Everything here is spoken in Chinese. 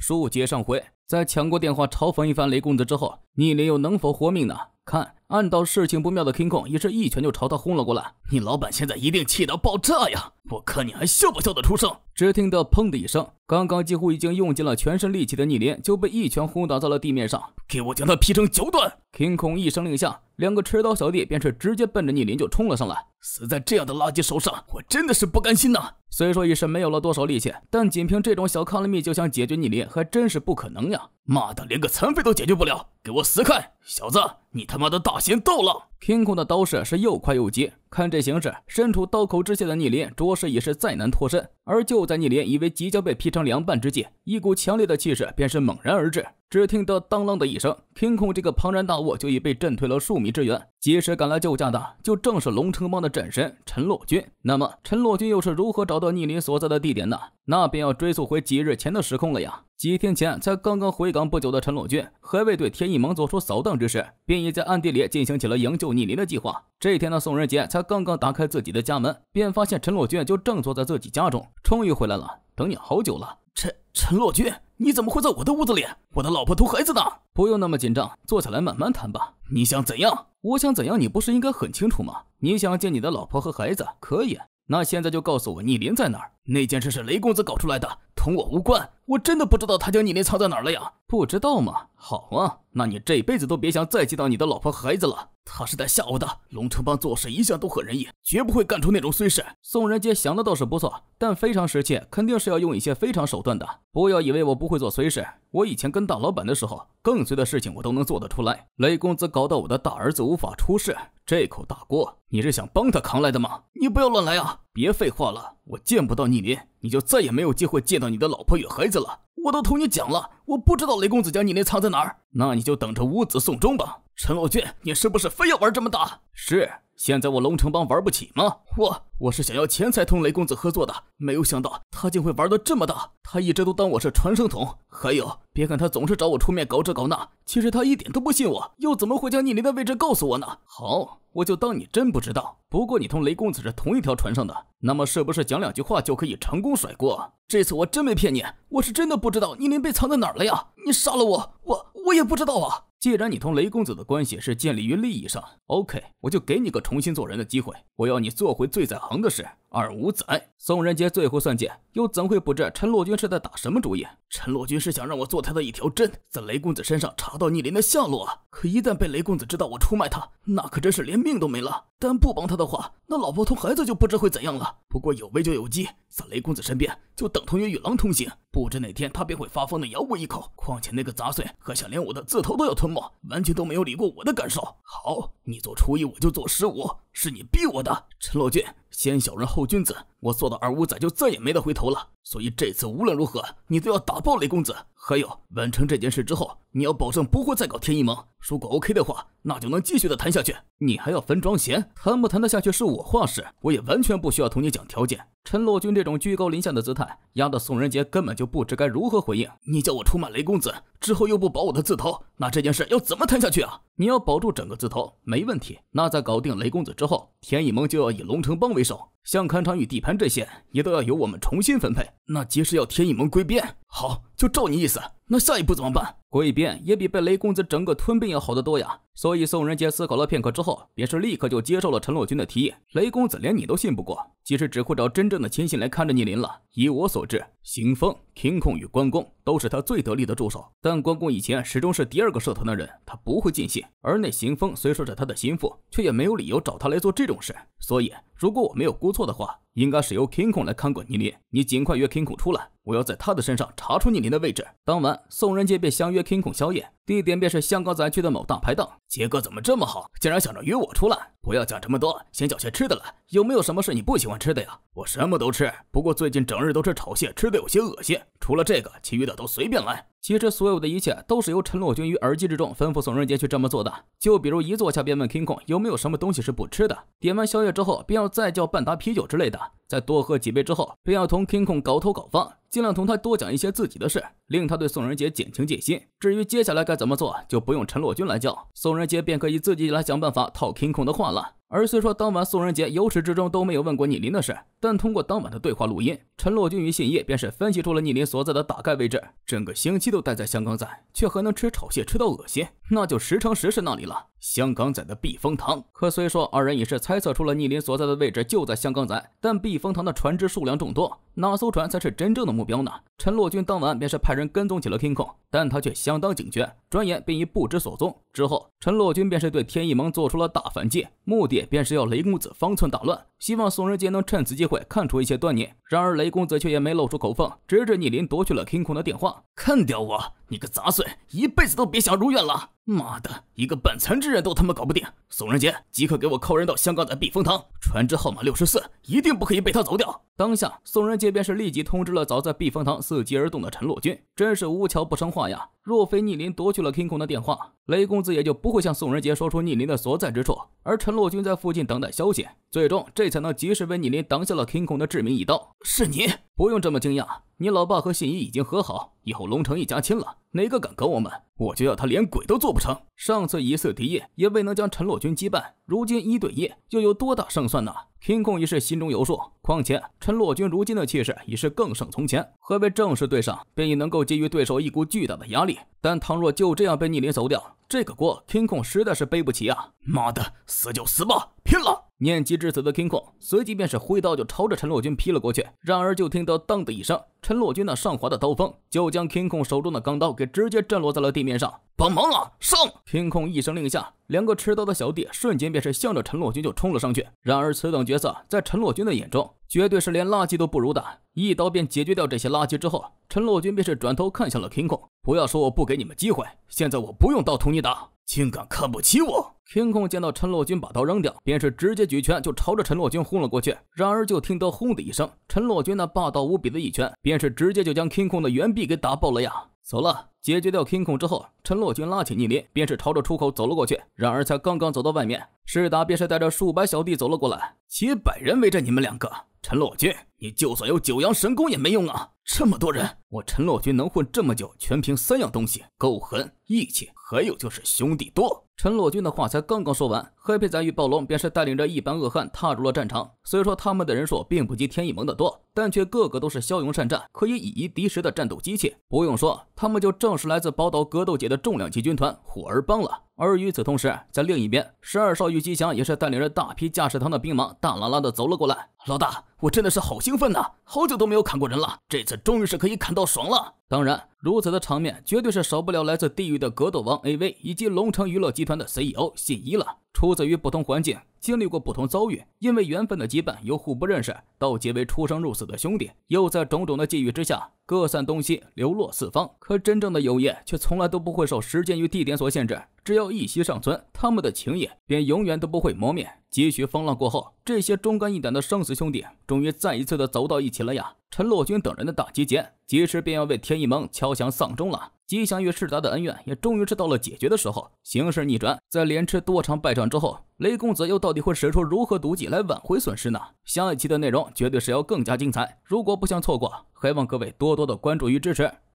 书接上回。在抢过电话嘲讽一番雷公子之后，逆鳞又能否活命呢？看，暗道事情不妙的 King Kong 也是一拳就朝他轰了过来。你老板现在一定气到爆炸呀！我看你还笑不笑得出声？只听到砰的一声，刚刚几乎已经用尽了全身力气的逆鳞就被一拳轰倒在了地面上。给我将他劈成九段！King Kong 一声令下，两个持刀小弟便是直接奔着逆鳞就冲了上来。死在这样的垃圾手上，我真的是不甘心呐！虽说也是没有了多少力气，但仅凭这种小康拉米就想解决逆鳞，还真是不可能呀！ 있습니다. 妈的连个残废都解决不了，给我死开！小子，你他妈的大限到了！天空的刀势是又快又急，看这形势，身处刀口之下的逆鳞着实也是再难脱身。而就在逆鳞以为即将被劈成两半之际，一股强烈的气势便是猛然而至。只听得当啷的一声，天空这个庞然大物就已被震退了数米之远。及时赶来救驾的，就正是龙城帮的战神陈洛君。那么陈洛君又是如何找到逆鳞所在的地点呢？那便要追溯回几日前的时空了呀。几天前才刚刚回港。不久的陈洛俊还未对天意盟做出扫荡之事，便已在暗地里进行起了营救逆鳞的计划。这天的宋仁杰才刚刚打开自己的家门，便发现陈洛俊就正坐在自己家中。终于回来了，等你好久了。陈陈洛君，你怎么会在我的屋子里？我的老婆、偷孩子呢？不用那么紧张，坐下来慢慢谈吧。你想怎样？我想怎样？你不是应该很清楚吗？你想见你的老婆和孩子，可以。那现在就告诉我逆鳞在哪儿？那件事是雷公子搞出来的，同我无关。我真的不知道他将逆鳞藏在哪儿了呀？不知道吗？好啊，那你这辈子都别想再见到你的老婆孩子了。他是在吓我的。龙城帮做事一向都很仁义，绝不会干出那种衰事。宋仁杰想的倒是不错，但非常时期肯定是要用一些非常手段的。不要以为我不会做衰事，我以前跟大老板的时候，更衰的事情我都能做得出来。雷公子搞到我的大儿子无法出世。这口大锅，你是想帮他扛来的吗？你不要乱来啊！别废话了，我见不到逆鳞，你就再也没有机会见到你的老婆与孩子了。我都同你讲了，我不知道雷公子将逆鳞藏在哪儿，那你就等着无子送终吧。陈老卷，你是不是非要玩这么大？是。现在我龙城帮玩不起吗？我我是想要钱财同雷公子合作的，没有想到他竟会玩的这么大。他一直都当我是传声筒。还有，别看他总是找我出面搞这搞那，其实他一点都不信我，又怎么会将逆鳞的位置告诉我呢？好，我就当你真不知道。不过你同雷公子是同一条船上的，那么是不是讲两句话就可以成功甩锅？这次我真没骗你，我是真的不知道逆鳞被藏在哪儿了呀！你杀了我，我我也不知道啊！既然你同雷公子的关系是建立于利益上，OK，我就给你个重新做人的机会。我要你做回最在行的事。二五仔，宋仁杰最后算计，又怎会不知陈洛君是在打什么主意？陈洛君是想让我做他的一条针，在雷公子身上查到逆鳞的下落啊！可一旦被雷公子知道我出卖他，那可真是连命都没了。但不帮他的话，那老婆同孩子就不知会怎样了。不过有危就有机，在雷公子身边，就等同于与狼同行，不知哪天他便会发疯的咬我一口。况且那个杂碎还想连我的字头都要吞没，完全都没有理过我的感受。好，你做初一，我就做十五，是你逼我的，陈洛君。先小人后君子，我做到二五仔就再也没得回头了。所以这次无论如何，你都要打爆雷公子。还有，完成这件事之后。你要保证不会再搞天一盟，如果 OK 的话，那就能继续的谈下去。你还要分庄闲，谈不谈得下去是我话事，我也完全不需要同你讲条件。陈洛军这种居高临下的姿态，压得宋仁杰根本就不知该如何回应。你叫我出卖雷公子，之后又不保我的字头，那这件事要怎么谈下去啊？你要保住整个字头，没问题。那在搞定雷公子之后，天一盟就要以龙城帮为首。像看场与地盘这些，也都要由我们重新分配。那即使要天一门归编，好就照你意思。那下一步怎么办？归编也比被雷公子整个吞并要好得多呀。所以宋仁杰思考了片刻之后，便是立刻就接受了陈洛君的提议。雷公子连你都信不过，即使只会找真正的亲信来看着你林了。以我所知，行风。平空与关公都是他最得力的助手，但关公以前始终是第二个社团的人，他不会尽兴。而那邢风虽说是他的心腹，却也没有理由找他来做这种事。所以，如果我没有估错的话。应该是由 King Kong 来看管尼林，你尽快约 King Kong 出来，我要在他的身上查出尼林的位置。当晚，宋仁杰便相约 King Kong 宵夜，地点便是香港仔区的某大排档。杰哥怎么这么好，竟然想着约我出来？不要讲这么多，先讲些吃的来。有没有什么是你不喜欢吃的呀？我什么都吃，不过最近整日都吃炒蟹，吃的有些恶心。除了这个，其余的都随便来。其实，所有的一切都是由陈洛君于耳机之中吩咐宋仁杰去这么做的。就比如，一坐下便问 King Kong 有没有什么东西是不吃的，点完宵夜之后便要再叫半打啤酒之类的，再多喝几杯之后，便要同 King Kong 搞头搞方，尽量同他多讲一些自己的事，令他对宋仁杰减轻戒心。至于接下来该怎么做，就不用陈洛君来教，宋仁杰便可以自己来想办法套 King Kong 的话了。而虽说当晚宋仁杰由始至终都没有问过逆鳞的事。但通过当晚的对话录音，陈洛军与信叶便是分析出了逆鳞所在的大概位置。整个星期都待在香港仔，却还能吃炒蟹吃到恶心，那就十成十是那里了——香港仔的避风塘。可虽说二人已是猜测出了逆鳞所在的位置就在香港仔，但避风塘的船只数量众多，哪艘船才是真正的目标呢？陈洛军当晚便是派人跟踪起了 King Kong，但他却相当警觉，转眼便已不知所踪。之后，陈洛军便是对天意盟做出了大反击，目的便是要雷公子方寸大乱，希望宋仁杰能趁此机。会。会看出一些端倪，然而雷公子却也没露出口风，直至逆鳞夺去了 King Kong 的电话，干掉我。你个杂碎，一辈子都别想如愿了！妈的，一个半残之人都他妈搞不定！宋仁杰，即刻给我扣人到香港的避风塘，船只号码六十四，一定不可以被他走掉！当下，宋仁杰便是立即通知了早在避风塘伺机而动的陈洛君。真是无巧不成话呀！若非逆鳞夺去了 King 空的电话，雷公子也就不会向宋仁杰说出逆鳞的所在之处。而陈洛君在附近等待消息，最终这才能及时为逆鳞挡下了 King 空的致命一刀。是你。不用这么惊讶，你老爸和信一已经和好，以后龙城一家亲了。哪个敢搞我们，我就要他连鬼都做不成。上次一次敌意也未能将陈洛军击败，如今一对一又有多大胜算呢？King 已是心中有数，况且陈洛军如今的气势已是更胜从前，何为正式对上，便已能够给予对手一股巨大的压力。但倘若就这样被逆鳞走掉，这个锅 King 实在是背不起啊！妈的，死就死吧，拼了！念及至此的 King Kong 随即便是挥刀就朝着陈洛军劈了过去，然而就听到当的一声，陈洛军那上滑的刀锋就将 King Kong 手中的钢刀。给直接震落在了地面上，帮忙啊！上！King 一声令下，两个持刀的小弟瞬间便是向着陈洛军就冲了上去。然而此等角色，在陈洛军的眼中，绝对是连垃圾都不如的。一刀便解决掉这些垃圾之后，陈洛军便是转头看向了 King 不要说我不给你们机会，现在我不用刀捅你打，竟敢看不起我！”King 见到陈洛军把刀扔掉，便是直接举拳就朝着陈洛军轰了过去。然而就听得轰的一声，陈洛军那霸道无比的一拳，便是直接就将 King 的原臂给打爆了呀！走了，解决掉 King 控之后，陈洛军拉起逆鳞，便是朝着出口走了过去。然而才刚刚走到外面，世达便是带着数百小弟走了过来，几百人围着你们两个。陈洛军，你就算有九阳神功也没用啊！这么多人，我陈洛军能混这么久，全凭三样东西：够狠、义气，还有就是兄弟多。陈洛军的话才刚刚说完，黑皮仔与暴龙便是带领着一帮恶汉踏入了战场。虽说他们的人数并不及天意盟的多。但却个个都是骁勇善战、可以以一敌十的战斗机器，不用说，他们就正是来自宝岛格斗界的重量级军团火儿帮了。而与此同时，在另一边，十二少郁吉祥也是带领着大批驾驶堂的兵马，大啦啦的走了过来。老大，我真的是好兴奋呐！好久都没有砍过人了，这次终于是可以砍到爽了。当然，如此的场面绝对是少不了来自地狱的格斗王 AV 以及龙城娱乐集团的 CEO 信一了。出自于不同环境，经历过不同遭遇，因为缘分的羁绊，由互不认识到结为出生入死的兄弟，又在种种的际遇之下各散东西，流落四方。可真正的友谊却从来都不会受时间与地点所限制，只要一息尚存，他们的情谊便永远都不会磨灭。几许风浪过后，这些忠肝义胆的生死兄弟终于再一次的走到一起了呀！陈洛君等人的大集结，及时便要为天意盟敲响丧钟了。吉祥与世达的恩怨也终于是到了解决的时候，形势逆转，在连吃多场败仗之后，雷公子又到底会使出如何毒计来挽回损失呢？下一期的内容绝对是要更加精彩，如果不想错过，还望各位多多的关注与支持。